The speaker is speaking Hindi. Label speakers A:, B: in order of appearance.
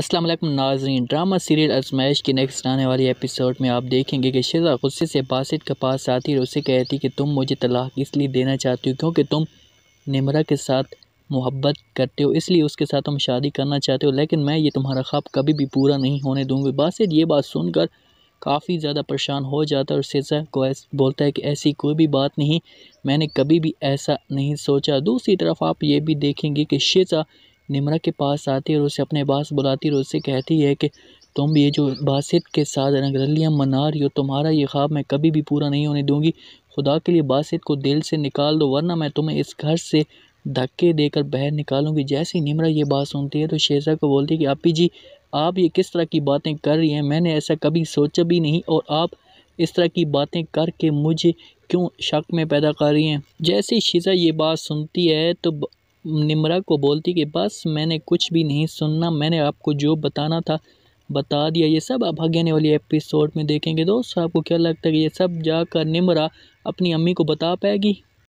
A: असलम नाजरीन ड्रामा सीरियल आजमाइश के नेक्स्ट आने वाले एपिसोड में आप देखेंगे कि शेज़ा गुस्से से बासित के पास आती और उसे कहती कि तुम मुझे तलाक इसलिए देना चाहती हो क्योंकि तुम निमरा के साथ मोहब्बत करते हो इसलिए उसके साथ तुम शादी करना चाहते हो लेकिन मैं ये तुम्हारा ख्वाब कभी भी पूरा नहीं होने दूँगी बासित ये बात सुनकर काफ़ी ज़्यादा परेशान हो जाता है और शेजा को बोलता है कि ऐसी कोई भी बात नहीं मैंने कभी भी ऐसा नहीं सोचा दूसरी तरफ आप ये भी देखेंगे कि शेजा निम्रा के पास आती है और उसे अपने पास बुलाती है और उससे कहती है कि तुम ये जो बासित के साथ रंगरलियाँ मना रही हो तुम्हारा ये ख्वाब मैं कभी भी पूरा नहीं होने दूँगी खुदा के लिए बासित को दिल से निकाल दो वरना मैं तुम्हें इस घर से धक्के देकर बाहर निकालूंगी जैसे ही निमरा ये बात सुनती है तो शेजा को बोलती है कि आपी जी आप ये किस तरह की बातें कर रही हैं मैंने ऐसा कभी सोचा भी नहीं और आप इस तरह की बातें करके मुझे क्यों शक में पैदा कर रही हैं जैसे शीजा ये बात सुनती है तो निमरा को बोलती कि बस मैंने कुछ भी नहीं सुनना मैंने आपको जो बताना था बता दिया ये सब आप आगे वाली एपिसोड में देखेंगे दोस्तों आपको क्या लगता है कि ये सब जाकर निमरा अपनी अम्मी को बता पाएगी